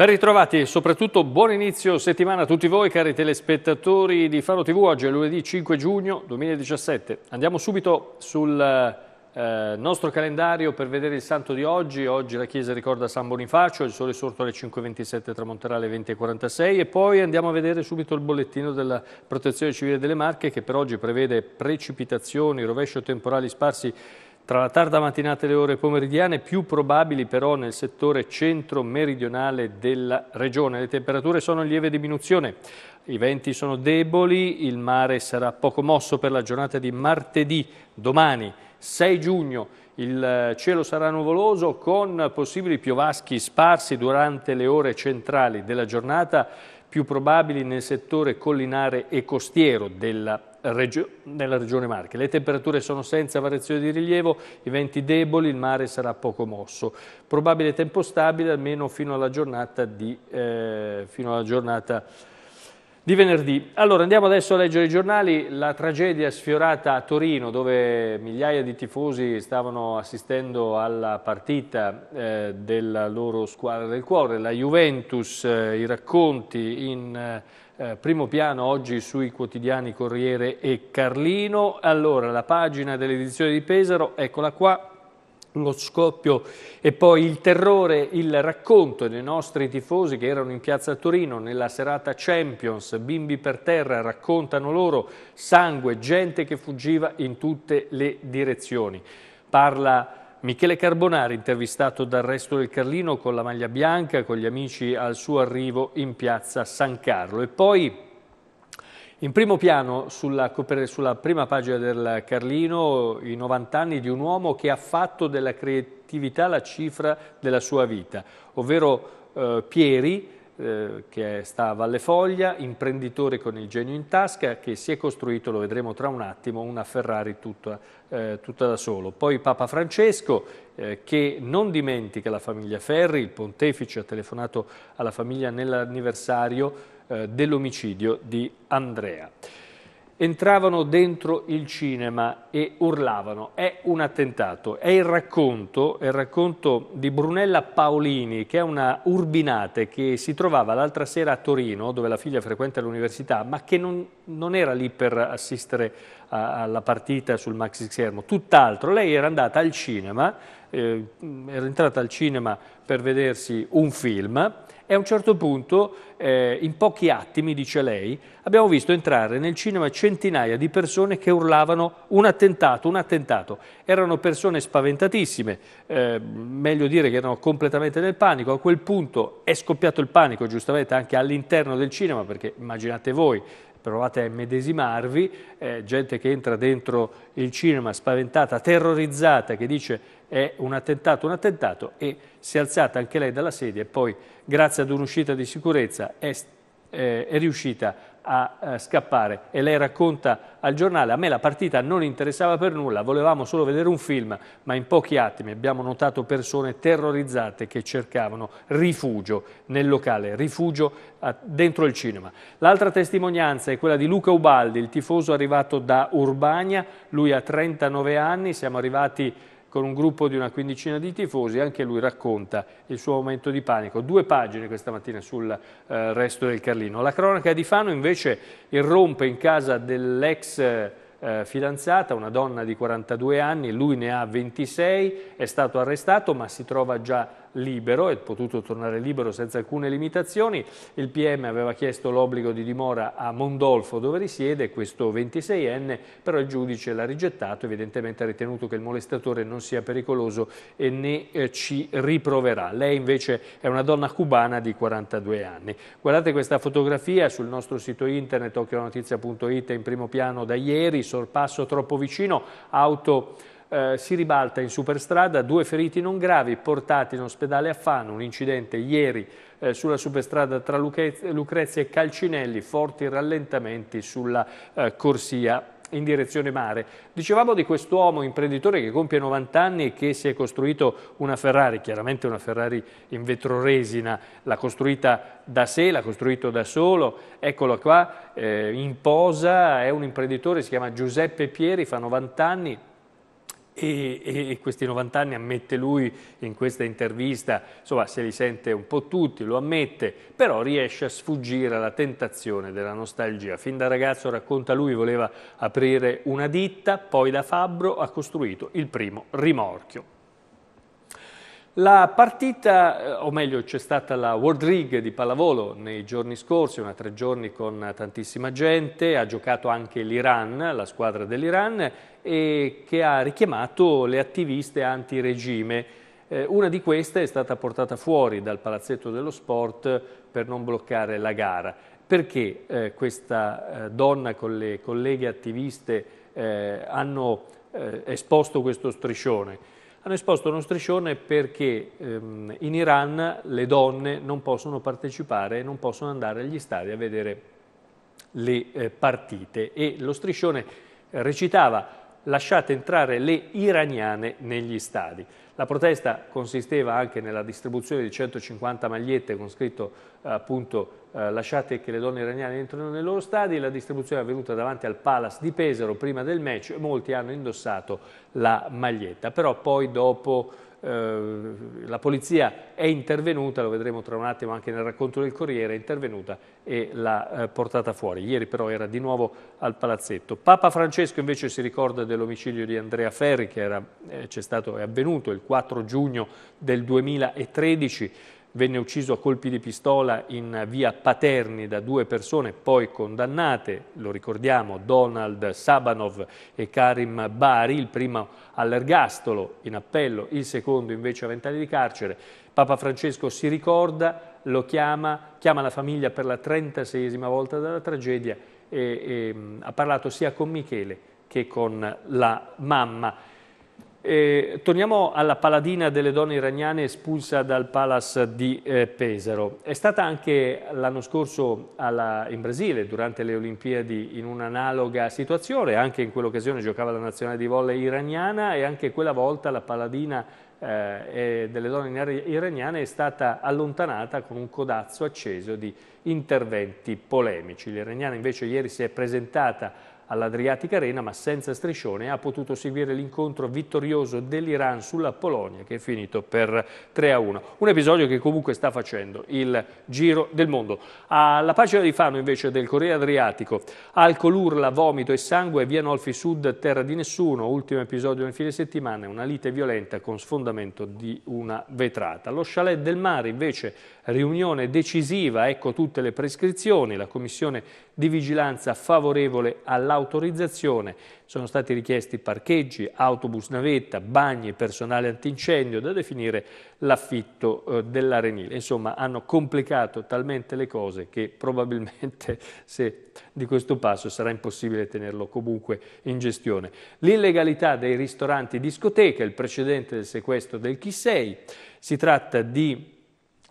Ben ritrovati e soprattutto buon inizio settimana a tutti voi cari telespettatori di Faro TV. Oggi è lunedì 5 giugno 2017. Andiamo subito sul eh, nostro calendario per vedere il santo di oggi. Oggi la Chiesa ricorda San Bonifacio, il sole sorto alle 5.27, tramonterà alle 20.46 e poi andiamo a vedere subito il bollettino della Protezione Civile delle Marche che per oggi prevede precipitazioni, rovescio temporali sparsi tra la tarda mattinata e le ore pomeridiane più probabili però nel settore centro-meridionale della regione. Le temperature sono in lieve diminuzione, i venti sono deboli, il mare sarà poco mosso per la giornata di martedì, domani 6 giugno. Il eh, cielo sarà nuvoloso con possibili piovaschi sparsi durante le ore centrali della giornata, più probabili nel settore collinare e costiero della regione regio nella regione Marche. Le temperature sono senza variazioni di rilievo, i venti deboli, il mare sarà poco mosso. Probabile tempo stabile almeno fino alla giornata di, eh, fino alla giornata di venerdì. Allora andiamo adesso a leggere i giornali, la tragedia sfiorata a Torino dove migliaia di tifosi stavano assistendo alla partita eh, della loro squadra del cuore, la Juventus, eh, i racconti in eh, eh, primo piano oggi sui quotidiani Corriere e Carlino. Allora, la pagina dell'edizione di Pesaro, eccola qua lo scoppio e poi il terrore, il racconto dei nostri tifosi che erano in piazza Torino nella serata Champions, bimbi per terra, raccontano loro, sangue, gente che fuggiva in tutte le direzioni. Parla Michele Carbonari, intervistato dal resto del Carlino con la maglia bianca, con gli amici al suo arrivo in piazza San Carlo. E poi in primo piano, sulla, sulla prima pagina del Carlino, i 90 anni di un uomo che ha fatto della creatività la cifra della sua vita, ovvero eh, Pieri, eh, che sta a Valle Foglia, imprenditore con il genio in tasca, che si è costruito, lo vedremo tra un attimo, una Ferrari tutta, eh, tutta da solo. Poi Papa Francesco, eh, che non dimentica la famiglia Ferri, il pontefice ha telefonato alla famiglia nell'anniversario eh, dell'omicidio di Andrea entravano dentro il cinema e urlavano. È un attentato. È il racconto, è il racconto di Brunella Paolini, che è una urbinate che si trovava l'altra sera a Torino, dove la figlia frequenta l'università, ma che non, non, era lì per assistere a, alla partita sul maxi schermo. Tutt'altro, lei era andata al cinema, eh, era entrata al cinema per vedersi un film e a un certo punto, eh, in pochi attimi, dice lei, abbiamo visto entrare nel cinema centinaia di persone che urlavano un attentato, un attentato. Erano persone spaventatissime, eh, meglio dire che erano completamente nel panico. A quel punto è scoppiato il panico, giustamente, anche all'interno del cinema, perché immaginate voi, provate a immedesimarvi, eh, gente che entra dentro il cinema spaventata, terrorizzata, che dice è un attentato, un attentato e si è alzata anche lei dalla sedia e poi grazie ad un'uscita di sicurezza è, eh, è riuscita a, a eh, scappare e lei racconta al giornale a me la partita non interessava per nulla, volevamo solo vedere un film ma in pochi attimi abbiamo notato persone terrorizzate che cercavano rifugio nel locale, rifugio a, dentro il cinema. L'altra testimonianza è quella di Luca Ubaldi, il tifoso arrivato da Urbania, lui ha 39 anni, siamo arrivati con un gruppo di una quindicina di tifosi, anche lui racconta il suo momento di panico. Due pagine questa mattina sul eh, resto del Carlino. La cronaca di Fano invece irrompe in casa dell'ex eh, fidanzata, una donna di 42 anni, lui ne ha 26, è stato arrestato ma si trova già libero, è potuto tornare libero senza alcune limitazioni. Il PM aveva chiesto l'obbligo di dimora a Mondolfo dove risiede questo 26enne, però il giudice l'ha rigettato, evidentemente ha ritenuto che il molestatore non sia pericoloso e ne eh, ci riproverà. Lei invece è una donna cubana di 42 anni. Guardate questa fotografia sul nostro sito internet occhionotizia.it in primo piano da ieri, sorpasso troppo vicino, auto eh, si ribalta in superstrada, due feriti non gravi portati in ospedale a Fano, un incidente ieri eh, sulla superstrada tra Lucrezia e Calcinelli, forti rallentamenti sulla eh, corsia in direzione mare. Dicevamo di quest'uomo imprenditore che compie 90 anni e che si è costruito una Ferrari, chiaramente una Ferrari in vetroresina, l'ha costruita da sé, l'ha costruito da solo, eccolo qua, eh, in posa, è un imprenditore, si chiama Giuseppe Pieri, fa 90 anni, e, e, questi 90 anni ammette lui in questa intervista, insomma se li sente un po' tutti, lo ammette, però riesce a sfuggire alla tentazione della nostalgia. Fin da ragazzo racconta lui voleva aprire una ditta, poi da fabbro ha costruito il primo rimorchio. La partita, eh, o meglio c'è stata la World League di pallavolo nei giorni scorsi, una tre giorni con tantissima gente, ha giocato anche l'Iran, la squadra dell'Iran, e che ha richiamato le attiviste antiregime. Eh, una di queste è stata portata fuori dal palazzetto dello sport per non bloccare la gara. Perché eh, questa eh, donna con le colleghe attiviste eh, hanno eh, esposto questo striscione? hanno esposto uno striscione perché ehm, in Iran le donne non possono partecipare e non possono andare agli stadi a vedere le eh, partite e lo striscione recitava lasciate entrare le iraniane negli stadi. La protesta consisteva anche nella distribuzione di 150 magliette con scritto eh, appunto eh, lasciate che le donne iraniane entrino nei loro stadi, la distribuzione è avvenuta davanti al Palace di Pesaro prima del match e molti hanno indossato la maglietta, però poi dopo eh, la polizia è intervenuta, lo vedremo tra un attimo anche nel racconto del Corriere, è intervenuta e l'ha eh, portata fuori. Ieri però era di nuovo al palazzetto. Papa Francesco invece si ricorda dell'omicidio di Andrea Ferri che era, eh, stato, è avvenuto il 4 giugno del 2013 venne ucciso a colpi di pistola in via Paterni da due persone poi condannate, lo ricordiamo, Donald Sabanov e Karim Bari, il primo all'ergastolo in appello, il secondo invece a vent'anni di carcere. Papa Francesco si ricorda, lo chiama, chiama la famiglia per la trentaseiesima volta dalla tragedia e, e ehm, ha parlato sia con Michele che con la mamma. Eh, torniamo alla paladina delle donne iraniane espulsa dal Palace di eh, Pesaro. È stata anche l'anno scorso alla, in Brasile, durante le Olimpiadi, in un'analoga situazione. Anche in quell'occasione giocava la nazionale di volle iraniana e anche quella volta la paladina eh, delle donne iraniane è stata allontanata con un codazzo acceso di interventi polemici. L'iraniana invece ieri si è presentata all'Adriatic Arena ma senza striscione ha potuto seguire l'incontro vittorioso dell'Iran sulla Polonia che è finito per 3 a 1. Un episodio che comunque sta facendo il giro del mondo. Alla pagina di Fano invece del Corriere Adriatico, alcol, urla, vomito e sangue, via Nolfi Sud, terra di nessuno, ultimo episodio nel fine settimana, una lite violenta con sfondamento di una vetrata. Lo chalet del mare invece riunione decisiva, ecco tutte le prescrizioni, la Commissione di Vigilanza favorevole all'autorizzazione, sono stati richiesti parcheggi, autobus navetta, bagni, personale antincendio, da definire l'affitto eh, dell'Arenile. Insomma, hanno complicato talmente le cose che probabilmente se di questo passo sarà impossibile tenerlo comunque in gestione. L'illegalità dei ristoranti discoteche, il precedente del sequestro del Chisei, si tratta di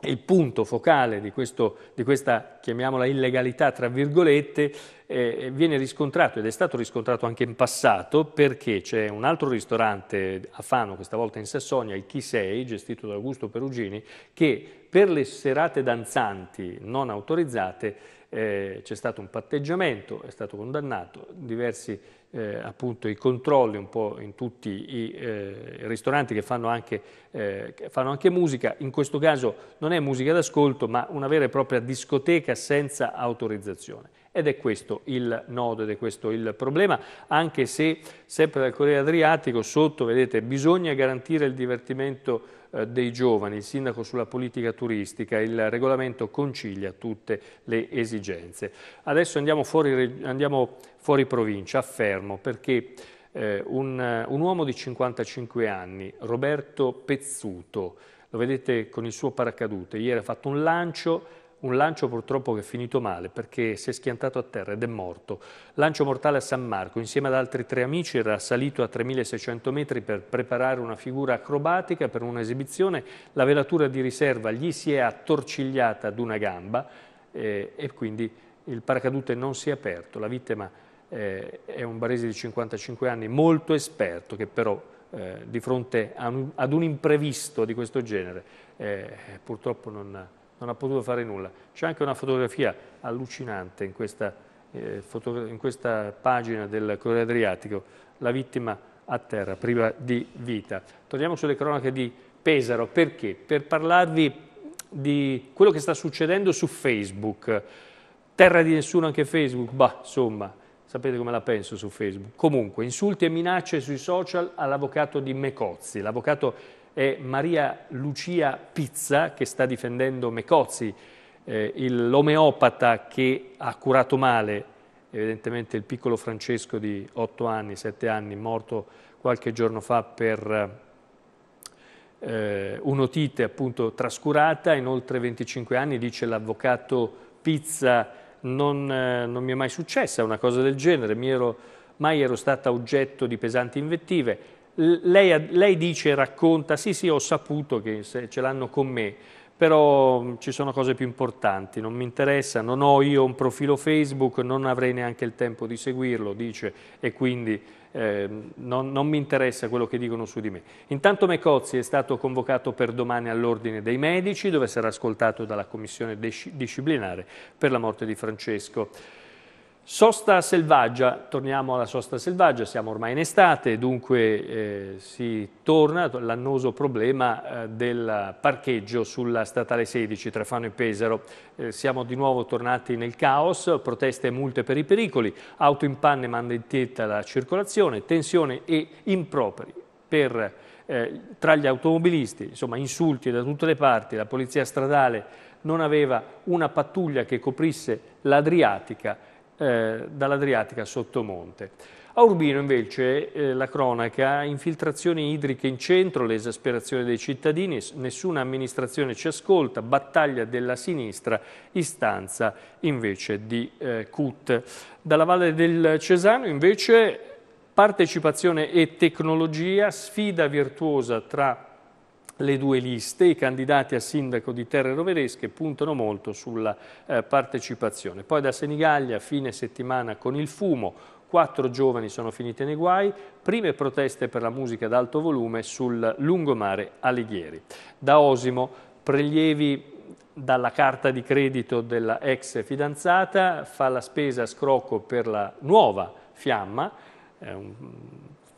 il punto focale di, questo, di, questa, chiamiamola illegalità, tra virgolette, eh, eh, viene riscontrato ed è stato riscontrato anche in passato perché c'è un altro ristorante a Fano, questa volta in Sassonia, il Chisei, gestito da Augusto Perugini, che per le serate danzanti non autorizzate eh, c'è stato un patteggiamento, è stato condannato, diversi eh, appunto i controlli un po' in tutti i eh, ristoranti che fanno anche, eh, che fanno anche musica, in questo caso non è musica d'ascolto ma una vera e propria discoteca senza autorizzazione. Ed è questo il nodo ed è questo il problema, anche se sempre dal Corriere Adriatico sotto, vedete, bisogna garantire il divertimento eh, dei giovani, il sindaco sulla politica turistica, il regolamento concilia tutte le esigenze. Adesso andiamo fuori, andiamo fuori provincia, affermo, perché eh, un, un uomo di 55 anni, Roberto Pezzuto, lo vedete con il suo paracadute, ieri ha fatto un lancio un lancio purtroppo che è finito male perché si è schiantato a terra ed è morto. Lancio mortale a San Marco, insieme ad altri tre amici era salito a 3600 metri per preparare una figura acrobatica per un'esibizione, la velatura di riserva gli si è attorcigliata ad una gamba eh, e quindi il paracadute non si è aperto, la vittima eh, è un barese di 55 anni molto esperto che però eh, di fronte un, ad un imprevisto di questo genere eh, purtroppo non ha non ha potuto fare nulla. C'è anche una fotografia allucinante in questa, eh, foto, in questa pagina del Corriere Adriatico, la vittima a terra, priva di vita. Torniamo sulle cronache di Pesaro, perché? Per parlarvi di quello che sta succedendo su Facebook. Terra di nessuno anche Facebook, bah, insomma, sapete come la penso su Facebook. Comunque, insulti e minacce sui social all'avvocato di Mecozzi, l'avvocato è Maria Lucia Pizza che sta difendendo Mecozzi, eh, l'omeopata che ha curato male evidentemente il piccolo Francesco di 8 anni, 7 anni, morto qualche giorno fa per eh, un'otite appunto trascurata, inoltre 25 anni, dice l'avvocato Pizza, non, eh, non mi è mai successa una cosa del genere, mi ero, mai ero stata oggetto di pesanti invettive, lei, lei dice, racconta, sì sì ho saputo che ce l'hanno con me, però mm, ci sono cose più importanti, non mi interessa, non ho io un profilo Facebook, non avrei neanche il tempo di seguirlo, dice, e quindi eh, non, non, mi interessa quello che dicono su di me. Intanto Mecozzi è stato convocato per domani all'ordine dei medici, dove sarà ascoltato dalla commissione disciplinare per la morte di Francesco. Sosta selvaggia, torniamo alla sosta selvaggia, siamo ormai in estate, dunque eh, si torna all'annoso problema eh, del parcheggio sulla statale 16 Trafano e Pesaro. Eh, siamo di nuovo tornati nel caos, proteste e multe per i pericoli, auto in panne manda in tetta la circolazione, tensione e improperi per, eh, tra gli automobilisti, insomma insulti da tutte le parti, la polizia stradale non aveva una pattuglia che coprisse l'Adriatica eh, dall'Adriatica sottomonte. A Urbino invece eh, la cronaca, infiltrazioni idriche in centro, l'esasperazione dei cittadini, nessuna amministrazione ci ascolta, battaglia della sinistra, istanza invece di eh, CUT. Dalla Valle del Cesano invece partecipazione e tecnologia, sfida virtuosa tra le due liste. I candidati a sindaco di Terre Roveresche puntano molto sulla eh, partecipazione. Poi da Senigallia, fine settimana con il fumo, quattro giovani sono finiti nei guai, prime proteste per la musica ad alto volume sul lungomare Alighieri. Da Osimo, prelievi dalla carta di credito della ex fidanzata, fa la spesa a scrocco per la nuova fiamma, eh, un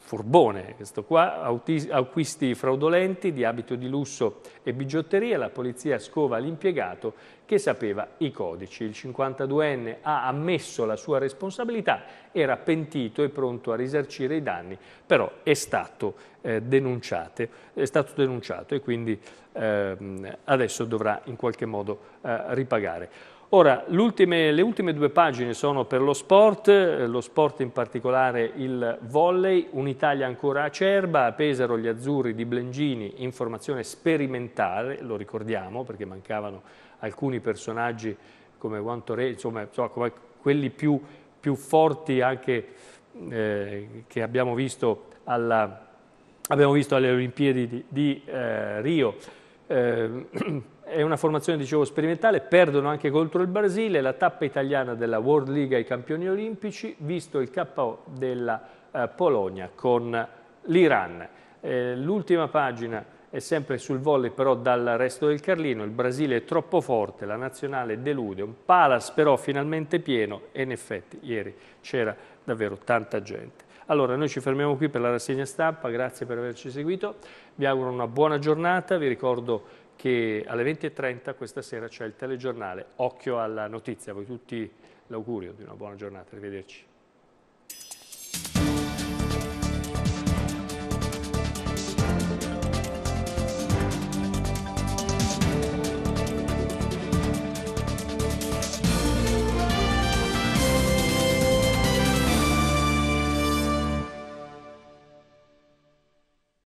furbone, questo qua, acquisti fraudolenti di abito di lusso e bigiotteria, la polizia scova l'impiegato che sapeva i codici. Il 52enne ha ammesso la sua responsabilità, era pentito e pronto a risarcire i danni, però è stato, eh, è stato denunciato e quindi eh, adesso dovrà in qualche modo eh, ripagare. Ora, ultime, le ultime due pagine sono per lo sport, eh, lo sport in particolare il volley, un'Italia ancora acerba, a Pesaro gli azzurri di Blengini in formazione sperimentale, lo ricordiamo perché mancavano alcuni personaggi come Guantoré, insomma, insomma come quelli più, più, forti anche eh, che abbiamo visto, alla, abbiamo visto, alle Olimpiadi di, di eh, Rio. Eh, è una formazione, dicevo, sperimentale, perdono anche contro il Brasile, la tappa italiana della World League ai campioni olimpici, visto il KO della eh, Polonia con l'Iran. Eh, l'ultima pagina è sempre sul volley però dal resto del Carlino, il Brasile è troppo forte, la nazionale delude, un palace però finalmente pieno e in effetti ieri c'era davvero tanta gente. Allora noi ci fermiamo qui per la rassegna stampa, grazie per averci seguito. Vi auguro una buona giornata, vi ricordo che alle 20.30 questa sera c'è il telegiornale. Occhio alla notizia, a voi tutti l'augurio di una buona giornata, arrivederci.